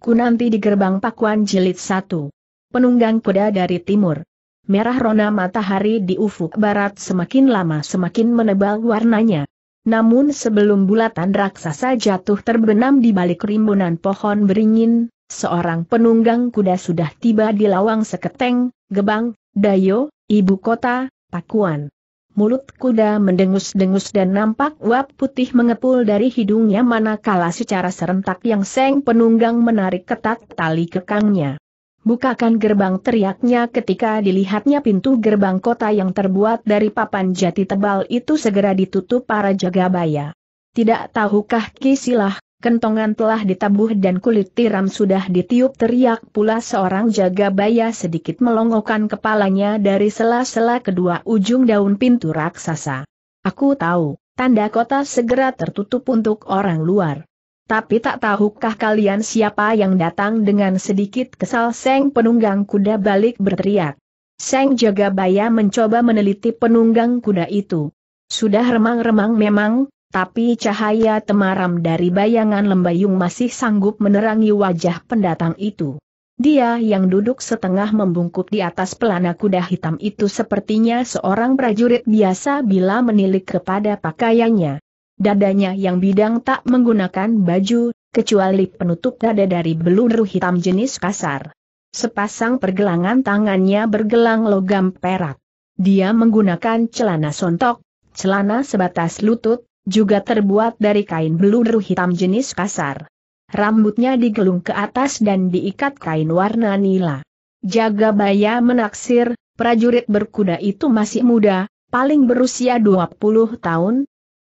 Ku nanti di gerbang Pakuan Jilid satu. Penunggang kuda dari timur. Merah rona matahari di ufuk barat semakin lama semakin menebal warnanya. Namun sebelum bulatan raksasa jatuh terbenam di balik rimbunan pohon beringin, seorang penunggang kuda sudah tiba di lawang seketeng, gebang, dayo, ibu kota, Pakuan. Mulut kuda mendengus-dengus dan nampak uap putih mengepul dari hidungnya manakala secara serentak yang seng penunggang menarik ketat tali kekangnya. Bukakan gerbang teriaknya ketika dilihatnya pintu gerbang kota yang terbuat dari papan jati tebal itu segera ditutup para jaga jagabaya. Tidak tahukah kisilah kentongan telah ditabuh dan kulit tiram sudah ditiup teriak pula seorang jaga baya sedikit melongokkan kepalanya dari sela-sela kedua ujung daun pintu raksasa. Aku tahu, tanda kota segera tertutup untuk orang luar. Tapi tak tahukah kalian siapa yang datang dengan sedikit kesal Seng penunggang kuda balik berteriak. Seng jaga baya mencoba meneliti penunggang kuda itu. Sudah remang-remang memang, tapi cahaya temaram dari bayangan lembayung masih sanggup menerangi wajah pendatang itu. Dia yang duduk setengah membungkuk di atas pelana kuda hitam itu sepertinya seorang prajurit biasa bila menilik kepada pakaiannya. Dadanya yang bidang tak menggunakan baju, kecuali penutup dada dari beluru hitam jenis kasar. Sepasang pergelangan tangannya bergelang logam perak. Dia menggunakan celana sontok, celana sebatas lutut, juga terbuat dari kain beludru hitam jenis kasar. Rambutnya digelung ke atas dan diikat kain warna nila. Jagabaya menaksir, prajurit berkuda itu masih muda, paling berusia 20 tahun,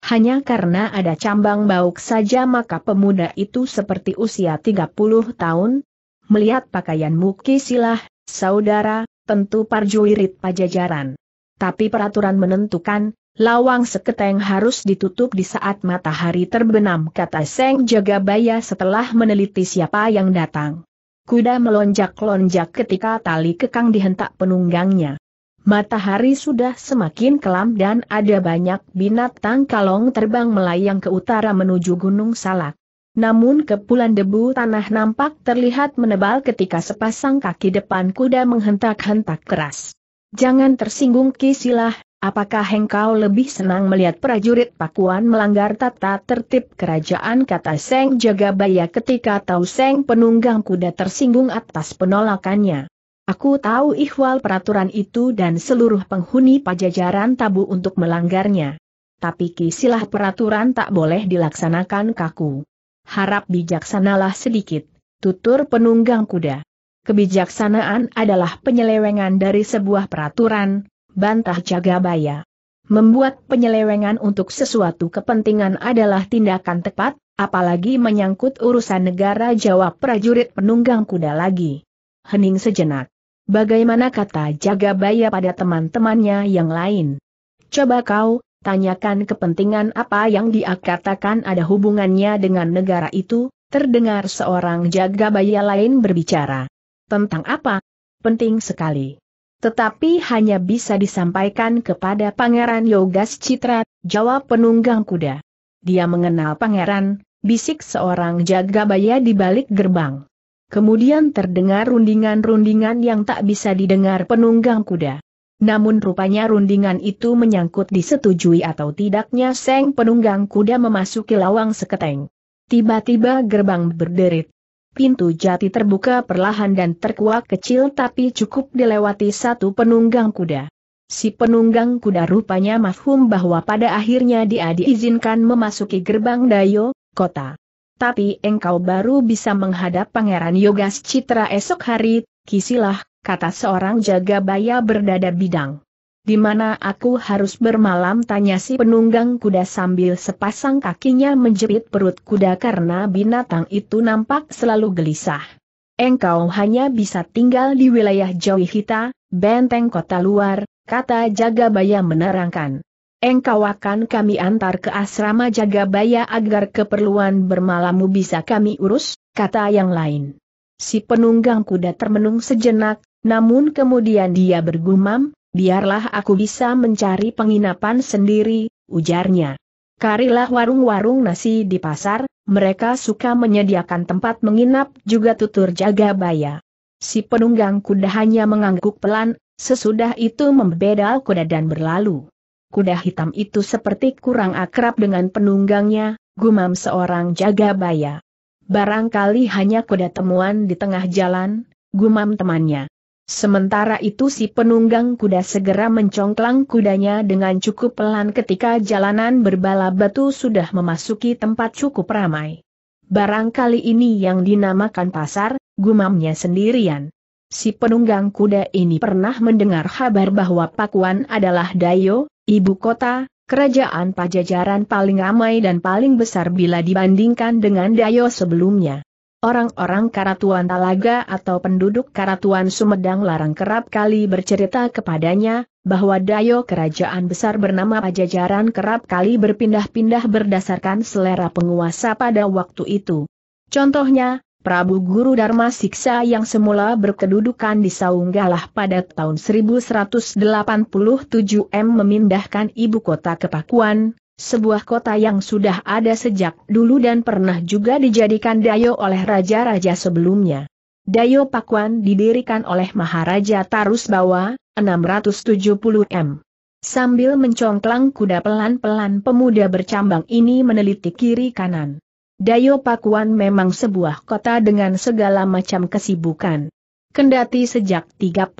hanya karena ada cambang bauk saja maka pemuda itu seperti usia 30 tahun. Melihat pakaian muki silah, saudara, tentu parjuirit pajajaran. Tapi peraturan menentukan, Lawang seketeng harus ditutup di saat matahari terbenam kata Seng Jagabaya setelah meneliti siapa yang datang. Kuda melonjak-lonjak ketika tali kekang dihentak penunggangnya. Matahari sudah semakin kelam dan ada banyak binatang kalong terbang melayang ke utara menuju Gunung Salak. Namun kepulan debu tanah nampak terlihat menebal ketika sepasang kaki depan kuda menghentak-hentak keras. Jangan tersinggung kisilah, Apakah engkau lebih senang melihat prajurit Pakuan melanggar tata tertib kerajaan kata Seng Jagabaya ketika tahu Seng penunggang kuda tersinggung atas penolakannya? Aku tahu ihwal peraturan itu dan seluruh penghuni pajajaran tabu untuk melanggarnya. Tapi kisilah peraturan tak boleh dilaksanakan kaku. Harap bijaksanalah sedikit, tutur penunggang kuda. Kebijaksanaan adalah penyelewengan dari sebuah peraturan, bantah Jagabaya. Membuat penyelewengan untuk sesuatu kepentingan adalah tindakan tepat, apalagi menyangkut urusan negara jawab prajurit penunggang kuda lagi. Hening sejenak. Bagaimana kata Jagabaya pada teman-temannya yang lain? Coba kau, tanyakan kepentingan apa yang dia katakan ada hubungannya dengan negara itu, terdengar seorang Jagabaya lain berbicara. Tentang apa? Penting sekali. Tetapi hanya bisa disampaikan kepada Pangeran Yogas Citra, jawab penunggang kuda. Dia mengenal pangeran, bisik seorang jaga jagabaya di balik gerbang. Kemudian terdengar rundingan-rundingan yang tak bisa didengar penunggang kuda. Namun rupanya rundingan itu menyangkut disetujui atau tidaknya Seng penunggang kuda memasuki lawang seketeng. Tiba-tiba gerbang berderit, Pintu jati terbuka perlahan dan terkuak kecil tapi cukup dilewati satu penunggang kuda. Si penunggang kuda rupanya mafhum bahwa pada akhirnya dia diizinkan memasuki gerbang Dayo, kota. Tapi engkau baru bisa menghadap Pangeran Yogas Citra esok hari, kisilah, kata seorang jaga baya berdada bidang. Di mana aku harus bermalam tanya si penunggang kuda sambil sepasang kakinya menjepit perut kuda karena binatang itu nampak selalu gelisah. Engkau hanya bisa tinggal di wilayah Jauhita, benteng kota luar, kata Jagabaya menerangkan. Engkau akan kami antar ke asrama Jagabaya agar keperluan bermalammu bisa kami urus, kata yang lain. Si penunggang kuda termenung sejenak, namun kemudian dia bergumam, biarlah aku bisa mencari penginapan sendiri, ujarnya. Karilah warung-warung nasi di pasar, mereka suka menyediakan tempat menginap juga tutur jaga baya. Si penunggang kuda hanya mengangguk pelan, sesudah itu membedal kuda dan berlalu. Kuda hitam itu seperti kurang akrab dengan penunggangnya, gumam seorang jaga baya. Barangkali hanya kuda temuan di tengah jalan, gumam temannya. Sementara itu si penunggang kuda segera mencongklang kudanya dengan cukup pelan ketika jalanan berbala batu sudah memasuki tempat cukup ramai. Barangkali ini yang dinamakan pasar, gumamnya sendirian. Si penunggang kuda ini pernah mendengar kabar bahwa Pakuan adalah Dayo, ibu kota, kerajaan pajajaran paling ramai dan paling besar bila dibandingkan dengan Dayo sebelumnya. Orang-orang Karatuan Talaga atau penduduk Karatuan Sumedang Larang kerap kali bercerita kepadanya, bahwa Dayo kerajaan besar bernama Pajajaran kerap kali berpindah-pindah berdasarkan selera penguasa pada waktu itu. Contohnya, Prabu Guru Dharma Siksa yang semula berkedudukan di Saunggalah pada tahun 1187 M memindahkan ibu kota ke Pakuan, sebuah kota yang sudah ada sejak dulu dan pernah juga dijadikan Dayo oleh raja-raja sebelumnya. Dayo Pakuan didirikan oleh Maharaja Tarus Bawa, 670 M. Sambil mencongklang kuda pelan-pelan pemuda bercambang ini meneliti kiri kanan. Dayo Pakuan memang sebuah kota dengan segala macam kesibukan. Kendati sejak 34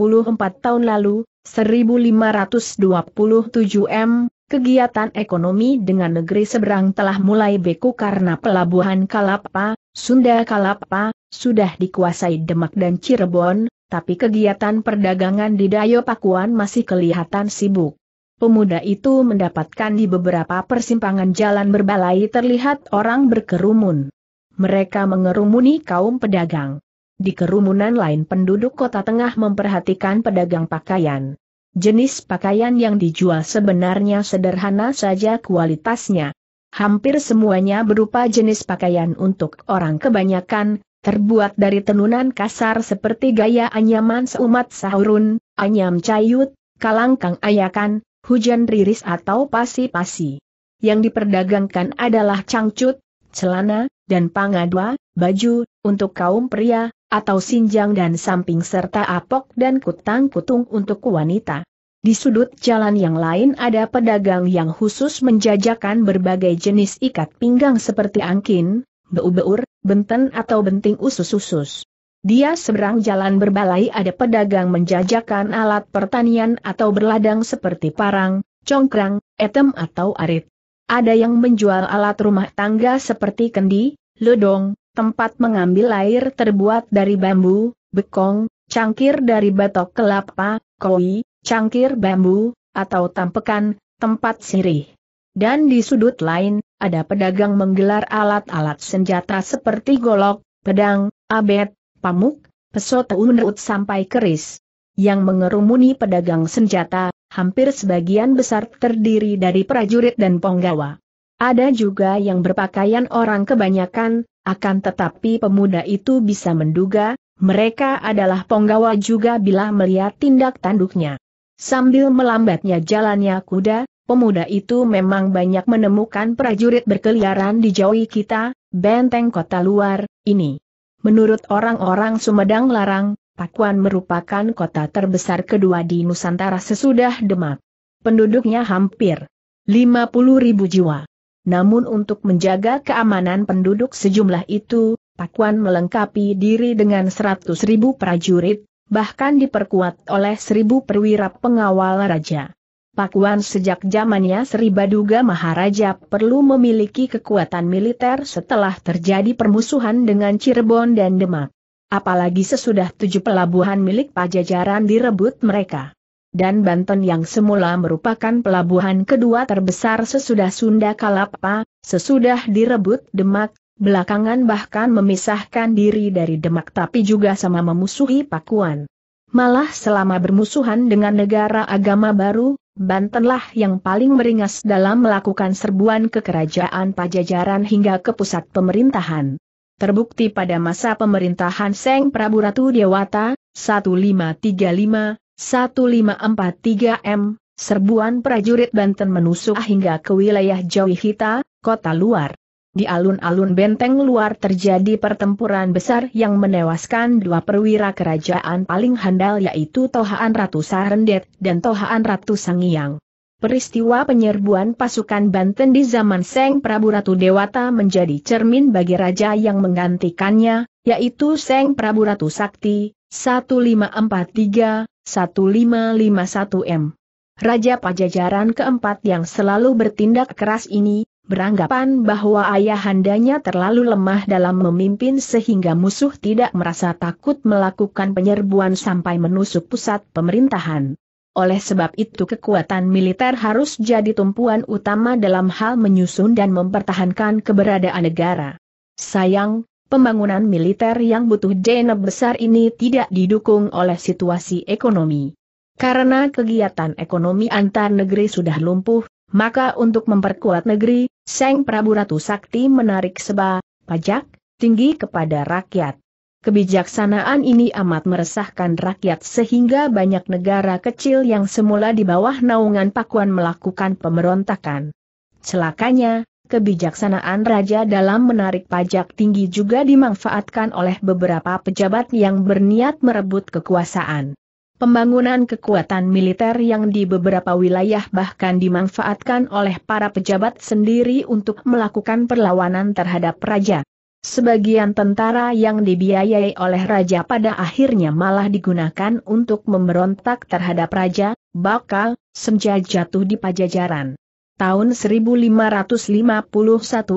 tahun lalu, 1527 M, Kegiatan ekonomi dengan negeri seberang telah mulai beku karena pelabuhan Kalapa, Sunda Kalapa, sudah dikuasai Demak dan Cirebon, tapi kegiatan perdagangan di Dayo Pakuan masih kelihatan sibuk. Pemuda itu mendapatkan di beberapa persimpangan jalan berbalai terlihat orang berkerumun. Mereka mengerumuni kaum pedagang. Di kerumunan lain penduduk kota tengah memperhatikan pedagang pakaian. Jenis pakaian yang dijual sebenarnya sederhana saja kualitasnya. Hampir semuanya berupa jenis pakaian untuk orang kebanyakan, terbuat dari tenunan kasar seperti gaya anyaman seumat sahurun, anyam cayut, kalangkang ayakan, hujan riris atau pasi-pasi. Yang diperdagangkan adalah cangcut, celana, dan pangadwa, baju, untuk kaum pria, atau sinjang dan samping serta apok dan kutang kutung untuk wanita. Di sudut jalan yang lain ada pedagang yang khusus menjajakan berbagai jenis ikat pinggang seperti angkin, beubeur, beur benten atau benting usus-usus. Dia seberang jalan berbalai ada pedagang menjajakan alat pertanian atau berladang seperti parang, congkrang, etem atau arit. Ada yang menjual alat rumah tangga seperti kendi, ledong, tempat mengambil air terbuat dari bambu, bekong, cangkir dari batok kelapa, koi, cangkir bambu, atau tampekan, tempat sirih. Dan di sudut lain, ada pedagang menggelar alat-alat senjata seperti golok, pedang, abet, pamuk, pesota unrut sampai keris. Yang mengerumuni pedagang senjata, hampir sebagian besar terdiri dari prajurit dan penggawa. Ada juga yang berpakaian orang kebanyakan, akan tetapi pemuda itu bisa menduga, mereka adalah penggawa juga bila melihat tindak tanduknya. Sambil melambatnya jalannya kuda, pemuda itu memang banyak menemukan prajurit berkeliaran di jauhi kita, benteng kota luar, ini. Menurut orang-orang Sumedang Larang, Pakuan merupakan kota terbesar kedua di Nusantara sesudah Demak. Penduduknya hampir 50 ribu jiwa namun untuk menjaga keamanan penduduk sejumlah itu, Pakuan melengkapi diri dengan 100 ribu prajurit, bahkan diperkuat oleh 1.000 perwira pengawal raja. Pakuan sejak zamannya Sri Baduga Maharaja perlu memiliki kekuatan militer setelah terjadi permusuhan dengan Cirebon dan Demak. Apalagi sesudah tujuh pelabuhan milik pajajaran direbut mereka dan Banten yang semula merupakan pelabuhan kedua terbesar sesudah Sunda Kalapa, sesudah direbut Demak, belakangan bahkan memisahkan diri dari Demak tapi juga sama memusuhi Pakuan. Malah selama bermusuhan dengan negara agama baru, Bantenlah yang paling meringas dalam melakukan serbuan ke kerajaan pajajaran hingga ke pusat pemerintahan. Terbukti pada masa pemerintahan Seng Prabu Ratu Dewata, 1535, 1543M, serbuan prajurit Banten menusuk hingga ke wilayah Jawihita, kota luar. Di alun-alun benteng luar terjadi pertempuran besar yang menewaskan dua perwira kerajaan paling handal yaitu Tohaan Ratu Sarendet dan Tohaan Ratu Sangiang. Peristiwa penyerbuan pasukan Banten di zaman Seng Prabu Ratu Dewata menjadi cermin bagi raja yang menggantikannya, yaitu Seng Prabu Ratu Sakti, 1543, 1551M. Raja Pajajaran keempat yang selalu bertindak keras ini, beranggapan bahwa ayahandanya terlalu lemah dalam memimpin sehingga musuh tidak merasa takut melakukan penyerbuan sampai menusuk pusat pemerintahan. Oleh sebab itu kekuatan militer harus jadi tumpuan utama dalam hal menyusun dan mempertahankan keberadaan negara. Sayang, pembangunan militer yang butuh dana besar ini tidak didukung oleh situasi ekonomi. Karena kegiatan ekonomi antar negeri sudah lumpuh, maka untuk memperkuat negeri, Seng Prabu Ratu Sakti menarik seba, pajak, tinggi kepada rakyat. Kebijaksanaan ini amat meresahkan rakyat sehingga banyak negara kecil yang semula di bawah naungan pakuan melakukan pemberontakan. Celakanya, Kebijaksanaan raja dalam menarik pajak tinggi juga dimanfaatkan oleh beberapa pejabat yang berniat merebut kekuasaan. Pembangunan kekuatan militer yang di beberapa wilayah bahkan dimanfaatkan oleh para pejabat sendiri untuk melakukan perlawanan terhadap raja. Sebagian tentara yang dibiayai oleh raja pada akhirnya malah digunakan untuk memberontak terhadap raja, bakal senja jatuh di pajajaran tahun 1551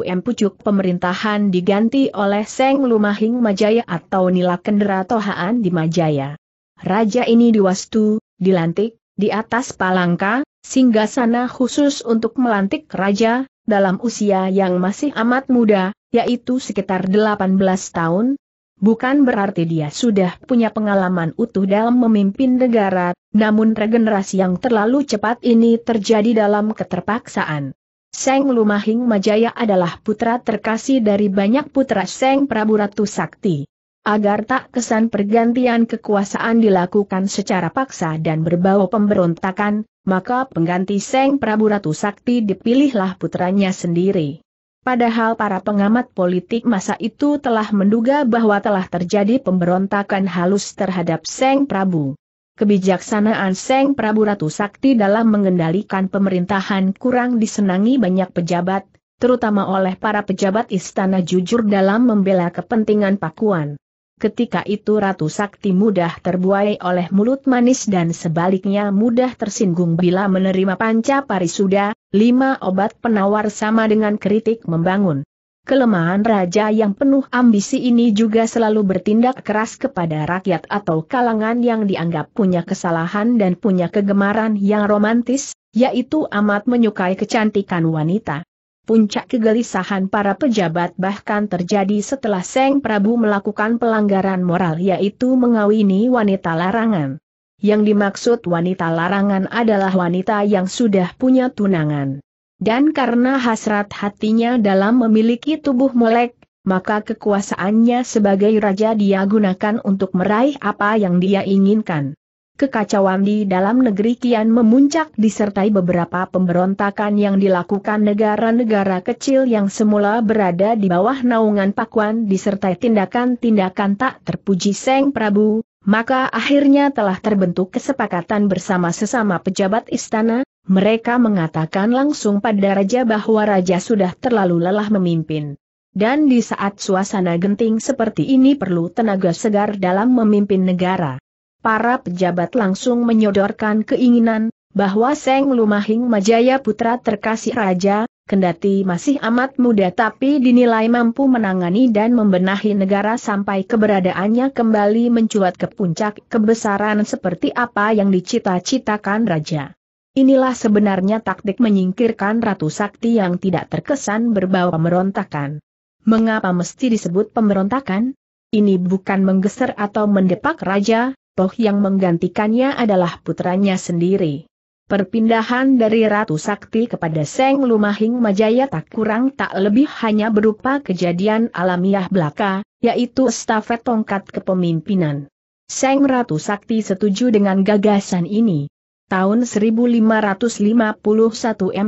M pucuk pemerintahan diganti oleh Seng Lumahing Majaya atau Nila Kendera Tohaan di Majaya. Raja ini diwastu, dilantik, di atas palangka, sana khusus untuk melantik raja, dalam usia yang masih amat muda, yaitu sekitar 18 tahun, Bukan berarti dia sudah punya pengalaman utuh dalam memimpin negara, namun regenerasi yang terlalu cepat ini terjadi dalam keterpaksaan. Seng Lumahing Majaya adalah putra terkasih dari banyak putra Seng Prabu Ratu Sakti. Agar tak kesan pergantian kekuasaan dilakukan secara paksa dan berbau pemberontakan, maka pengganti Seng Prabu Ratu Sakti dipilihlah putranya sendiri. Padahal para pengamat politik masa itu telah menduga bahwa telah terjadi pemberontakan halus terhadap Seng Prabu. Kebijaksanaan Seng Prabu Ratu Sakti dalam mengendalikan pemerintahan kurang disenangi banyak pejabat, terutama oleh para pejabat istana jujur dalam membela kepentingan Pakuan. Ketika itu Ratu Sakti mudah terbuai oleh mulut manis dan sebaliknya mudah tersinggung bila menerima panca parisuda, lima obat penawar sama dengan kritik membangun. Kelemahan raja yang penuh ambisi ini juga selalu bertindak keras kepada rakyat atau kalangan yang dianggap punya kesalahan dan punya kegemaran yang romantis, yaitu amat menyukai kecantikan wanita. Puncak kegelisahan para pejabat bahkan terjadi setelah Seng Prabu melakukan pelanggaran moral yaitu mengawini wanita larangan. Yang dimaksud wanita larangan adalah wanita yang sudah punya tunangan. Dan karena hasrat hatinya dalam memiliki tubuh molek, maka kekuasaannya sebagai raja dia gunakan untuk meraih apa yang dia inginkan. Kekacauan di dalam negeri kian memuncak disertai beberapa pemberontakan yang dilakukan negara-negara kecil yang semula berada di bawah naungan pakuan disertai tindakan-tindakan tak terpuji Seng Prabu, maka akhirnya telah terbentuk kesepakatan bersama sesama pejabat istana, mereka mengatakan langsung pada raja bahwa raja sudah terlalu lelah memimpin. Dan di saat suasana genting seperti ini perlu tenaga segar dalam memimpin negara. Para pejabat langsung menyodorkan keinginan, bahwa Seng Lumahing Majaya putra terkasih raja, kendati masih amat muda tapi dinilai mampu menangani dan membenahi negara sampai keberadaannya kembali mencuat ke puncak kebesaran seperti apa yang dicita-citakan raja. Inilah sebenarnya taktik menyingkirkan Ratu Sakti yang tidak terkesan berbau pemberontakan. Mengapa mesti disebut pemberontakan? Ini bukan menggeser atau mendepak raja, toh yang menggantikannya adalah putranya sendiri. Perpindahan dari Ratu Sakti kepada Seng Lumahing Majaya tak kurang tak lebih hanya berupa kejadian alamiah belaka, yaitu estafet tongkat kepemimpinan. Seng Ratu Sakti setuju dengan gagasan ini. Tahun 1551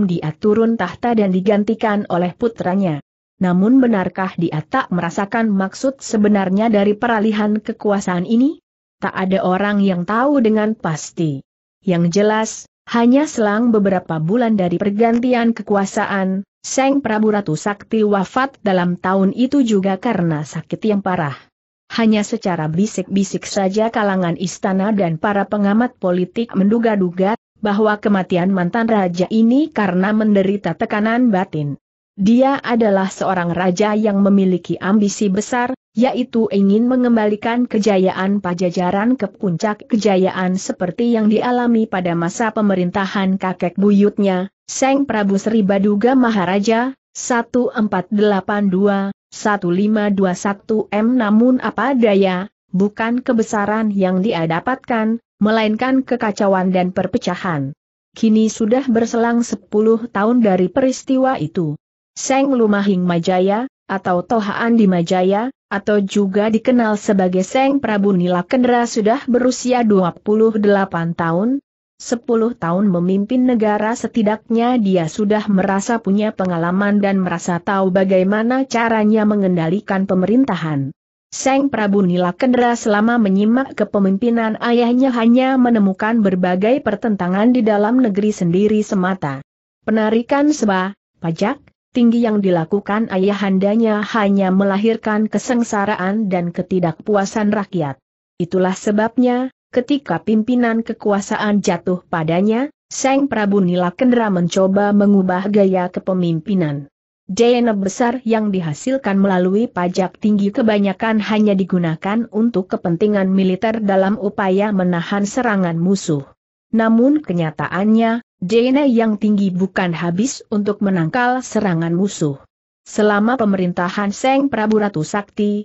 dia turun tahta dan digantikan oleh putranya. Namun benarkah dia tak merasakan maksud sebenarnya dari peralihan kekuasaan ini? Tak ada orang yang tahu dengan pasti. Yang jelas, hanya selang beberapa bulan dari pergantian kekuasaan, Seng Prabu Ratu Sakti wafat dalam tahun itu juga karena sakit yang parah. Hanya secara bisik-bisik saja kalangan istana dan para pengamat politik menduga-duga bahwa kematian mantan raja ini karena menderita tekanan batin. Dia adalah seorang raja yang memiliki ambisi besar, yaitu ingin mengembalikan kejayaan pajajaran ke puncak kejayaan seperti yang dialami pada masa pemerintahan kakek buyutnya, Seng Prabu Sri Baduga Maharaja, 1482-1521 M. Namun apa daya, bukan kebesaran yang dia dapatkan, melainkan kekacauan dan perpecahan. Kini sudah berselang 10 tahun dari peristiwa itu. Seng Lumahing Majaya, atau Tohaan di Majaya, atau juga dikenal sebagai Seng Prabu Nila Kendra sudah berusia 28 tahun, 10 tahun memimpin negara setidaknya dia sudah merasa punya pengalaman dan merasa tahu bagaimana caranya mengendalikan pemerintahan. Seng Prabu Nila Kendra selama menyimak kepemimpinan ayahnya hanya menemukan berbagai pertentangan di dalam negeri sendiri semata. Penarikan seba, pajak, tinggi yang dilakukan ayahandanya hanya melahirkan kesengsaraan dan ketidakpuasan rakyat. Itulah sebabnya, ketika pimpinan kekuasaan jatuh padanya, Seng Prabu Nila Kendra mencoba mengubah gaya kepemimpinan. Dana besar yang dihasilkan melalui pajak tinggi kebanyakan hanya digunakan untuk kepentingan militer dalam upaya menahan serangan musuh. Namun kenyataannya, DNA yang tinggi bukan habis untuk menangkal serangan musuh. Selama pemerintahan Seng Prabu Ratu Sakti,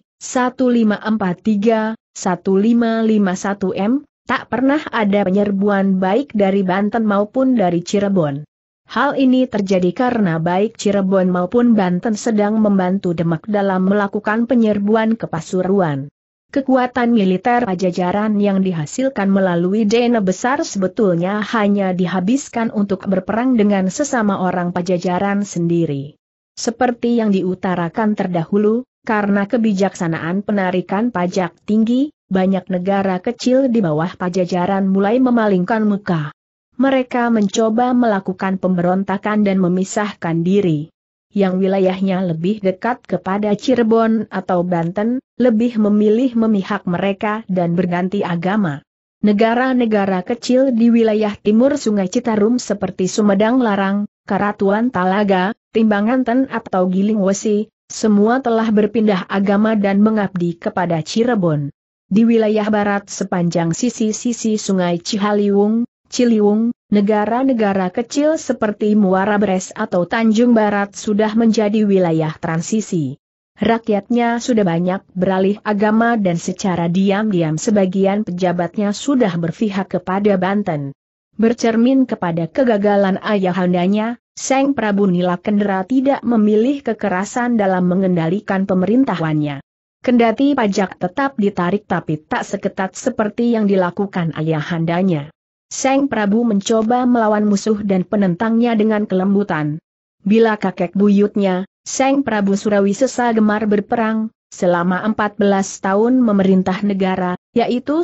1543-1551M, tak pernah ada penyerbuan baik dari Banten maupun dari Cirebon. Hal ini terjadi karena baik Cirebon maupun Banten sedang membantu Demak dalam melakukan penyerbuan ke Pasuruan. Kekuatan militer pajajaran yang dihasilkan melalui dana besar sebetulnya hanya dihabiskan untuk berperang dengan sesama orang pajajaran sendiri. Seperti yang diutarakan terdahulu, karena kebijaksanaan penarikan pajak tinggi, banyak negara kecil di bawah pajajaran mulai memalingkan muka. Mereka mencoba melakukan pemberontakan dan memisahkan diri yang wilayahnya lebih dekat kepada Cirebon atau Banten, lebih memilih memihak mereka dan berganti agama. Negara-negara kecil di wilayah timur Sungai Citarum seperti Sumedang Larang, Karatuan Talaga, Timbanganten atau Gilingwesi, semua telah berpindah agama dan mengabdi kepada Cirebon. Di wilayah barat sepanjang sisi-sisi Sungai Cihaliwung, Ciliwung, Negara-negara kecil seperti Muara Bres atau Tanjung Barat sudah menjadi wilayah transisi. Rakyatnya sudah banyak beralih agama dan secara diam-diam sebagian pejabatnya sudah berpihak kepada Banten. Bercermin kepada kegagalan ayahandanya, Seng Prabu Nila Nilakendra tidak memilih kekerasan dalam mengendalikan pemerintahannya. Kendati pajak tetap ditarik tapi tak seketat seperti yang dilakukan ayahandanya. Seng Prabu mencoba melawan musuh dan penentangnya dengan kelembutan. Bila kakek buyutnya, Seng Prabu Surawi sesa gemar berperang, selama 14 tahun memerintah negara, yaitu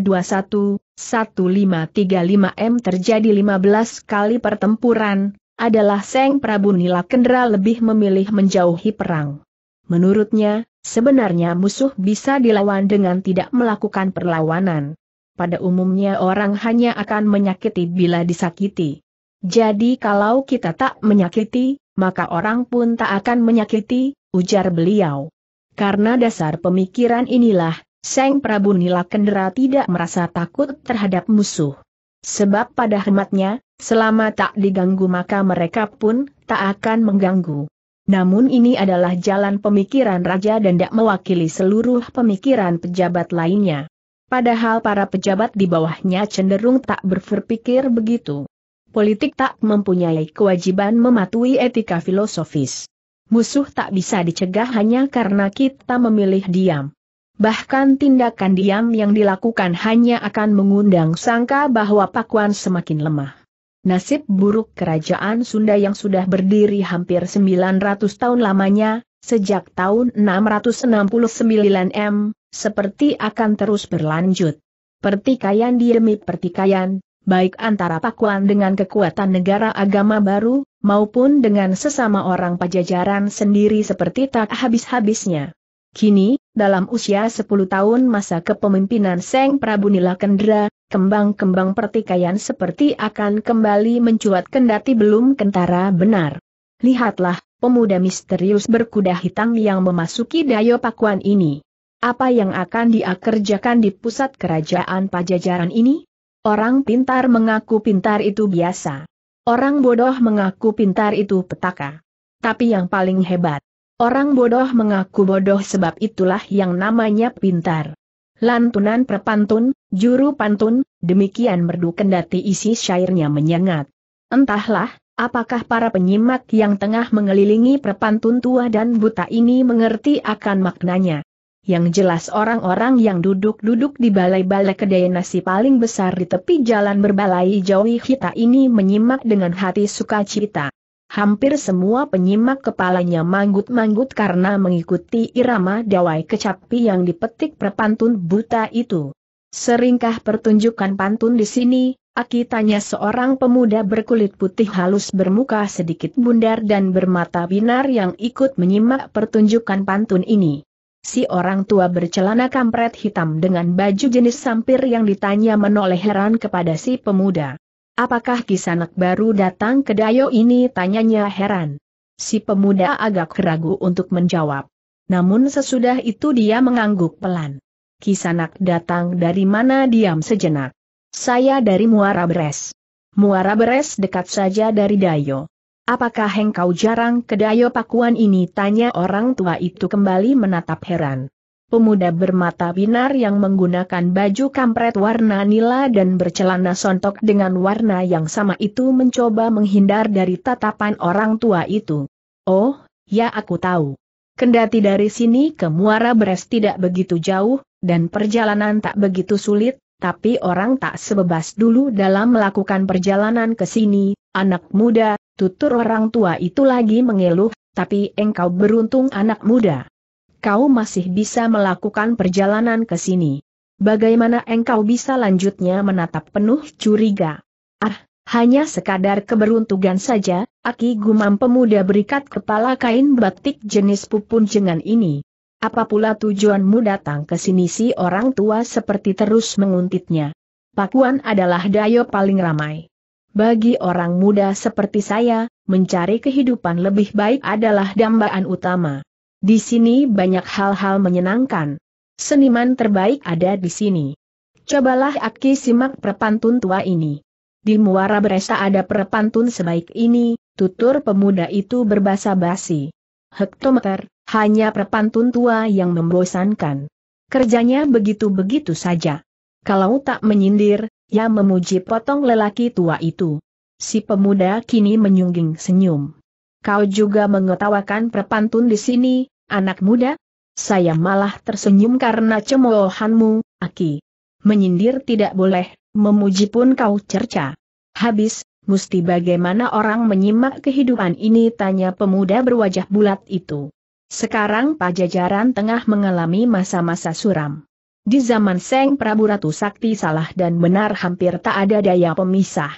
1521-1535 M terjadi 15 kali pertempuran, adalah Seng Prabu Nila Kendra lebih memilih menjauhi perang. Menurutnya, sebenarnya musuh bisa dilawan dengan tidak melakukan perlawanan pada umumnya orang hanya akan menyakiti bila disakiti. Jadi kalau kita tak menyakiti, maka orang pun tak akan menyakiti, ujar beliau. Karena dasar pemikiran inilah, Seng Prabu Nila Nilakendra tidak merasa takut terhadap musuh. Sebab pada hematnya, selama tak diganggu maka mereka pun tak akan mengganggu. Namun ini adalah jalan pemikiran raja dan tak mewakili seluruh pemikiran pejabat lainnya. Padahal para pejabat di bawahnya cenderung tak berpikir begitu. Politik tak mempunyai kewajiban mematuhi etika filosofis. Musuh tak bisa dicegah hanya karena kita memilih diam. Bahkan tindakan diam yang dilakukan hanya akan mengundang sangka bahwa Pakuan semakin lemah. Nasib buruk kerajaan Sunda yang sudah berdiri hampir 900 tahun lamanya, sejak tahun 669 M, seperti akan terus berlanjut. Pertikaian demi pertikaian, baik antara Pakuan dengan kekuatan negara agama baru, maupun dengan sesama orang pajajaran sendiri seperti tak habis-habisnya. Kini, dalam usia 10 tahun masa kepemimpinan Seng Prabu Nila Kendra, kembang-kembang pertikaian seperti akan kembali mencuat kendati belum kentara benar. Lihatlah, pemuda misterius berkuda hitam yang memasuki Dayo Pakuan ini. Apa yang akan dia kerjakan di pusat kerajaan pajajaran ini? Orang pintar mengaku pintar itu biasa. Orang bodoh mengaku pintar itu petaka. Tapi yang paling hebat, orang bodoh mengaku bodoh sebab itulah yang namanya pintar. Lantunan perpantun, juru pantun, demikian merdu kendati isi syairnya menyengat. Entahlah, Apakah para penyimak yang tengah mengelilingi perpantun tua dan buta ini mengerti akan maknanya? Yang jelas orang-orang yang duduk-duduk di balai-balai kedai nasi paling besar di tepi jalan berbalai Jawi Hita ini menyimak dengan hati sukacita. Hampir semua penyimak kepalanya manggut-manggut karena mengikuti irama dawai kecapi yang dipetik perpantun buta itu. Seringkah pertunjukan pantun di sini? Aki tanya seorang pemuda berkulit putih halus bermuka sedikit bundar dan bermata binar yang ikut menyimak pertunjukan pantun ini. Si orang tua bercelana kampret hitam dengan baju jenis sampir yang ditanya menoleh heran kepada si pemuda. Apakah kisanak baru datang ke Dayo ini tanyanya heran. Si pemuda agak ragu untuk menjawab. Namun sesudah itu dia mengangguk pelan. Kisanak datang dari mana diam sejenak. Saya dari Muara Beres. Muara Beres dekat saja dari Dayo. Apakah engkau jarang ke Dayo Pakuan ini? Tanya orang tua itu kembali menatap heran. Pemuda bermata binar yang menggunakan baju kampret warna nila dan bercelana sontok dengan warna yang sama itu mencoba menghindar dari tatapan orang tua itu. Oh, ya aku tahu. Kendati dari sini ke Muara Beres tidak begitu jauh, dan perjalanan tak begitu sulit, tapi orang tak sebebas dulu dalam melakukan perjalanan ke sini, anak muda, tutur orang tua itu lagi mengeluh, tapi engkau beruntung anak muda. Kau masih bisa melakukan perjalanan ke sini. Bagaimana engkau bisa lanjutnya menatap penuh curiga? Ah, hanya sekadar keberuntungan saja, Aki Gumam pemuda berikat kepala kain batik jenis pupun jengan ini. Apa pula tujuanmu datang ke sini si orang tua seperti terus menguntitnya. Pakuan adalah dayo paling ramai. Bagi orang muda seperti saya, mencari kehidupan lebih baik adalah dambaan utama. Di sini banyak hal-hal menyenangkan. Seniman terbaik ada di sini. Cobalah Aki simak perpantun tua ini. Di Muara Beresa ada perpantun sebaik ini, tutur pemuda itu berbahasa basi. Hektometer, hanya perpantun tua yang membosankan. Kerjanya begitu-begitu saja. Kalau tak menyindir, yang memuji potong lelaki tua itu. Si pemuda kini menyungging senyum. Kau juga mengetawakan perpantun di sini, anak muda? Saya malah tersenyum karena cemoohanmu, Aki. Menyindir tidak boleh, memuji pun kau cerca. Habis, mesti bagaimana orang menyimak kehidupan ini tanya pemuda berwajah bulat itu. Sekarang pajajaran tengah mengalami masa-masa suram. Di zaman Seng Prabu Ratu Sakti salah dan benar hampir tak ada daya pemisah.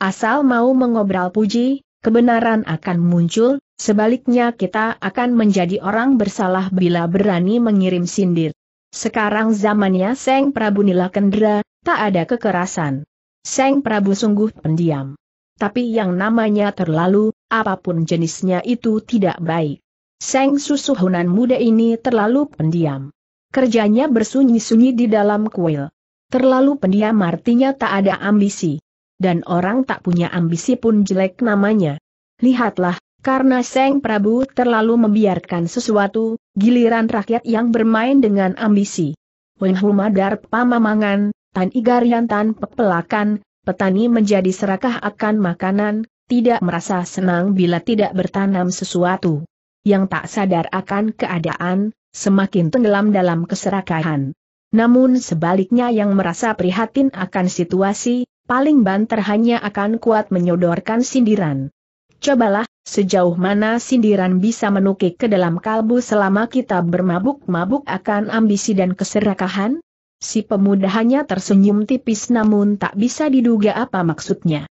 Asal mau mengobrol puji, kebenaran akan muncul, sebaliknya kita akan menjadi orang bersalah bila berani mengirim sindir. Sekarang zamannya Seng Prabu Nila Kendra, tak ada kekerasan. Seng Prabu sungguh pendiam. Tapi yang namanya terlalu, apapun jenisnya itu tidak baik. Seng susuhunan muda ini terlalu pendiam. Kerjanya bersunyi-sunyi di dalam kuil. Terlalu pendiam artinya tak ada ambisi. Dan orang tak punya ambisi pun jelek namanya. Lihatlah, karena Seng Prabu terlalu membiarkan sesuatu, giliran rakyat yang bermain dengan ambisi. Wenhumadar pamamangan, tan igarian tan pepelakan, petani menjadi serakah akan makanan, tidak merasa senang bila tidak bertanam sesuatu. Yang tak sadar akan keadaan, semakin tenggelam dalam keserakahan. Namun sebaliknya yang merasa prihatin akan situasi, paling banter hanya akan kuat menyodorkan sindiran. Cobalah, sejauh mana sindiran bisa menukik ke dalam kalbu selama kita bermabuk-mabuk akan ambisi dan keserakahan? Si pemuda hanya tersenyum tipis namun tak bisa diduga apa maksudnya.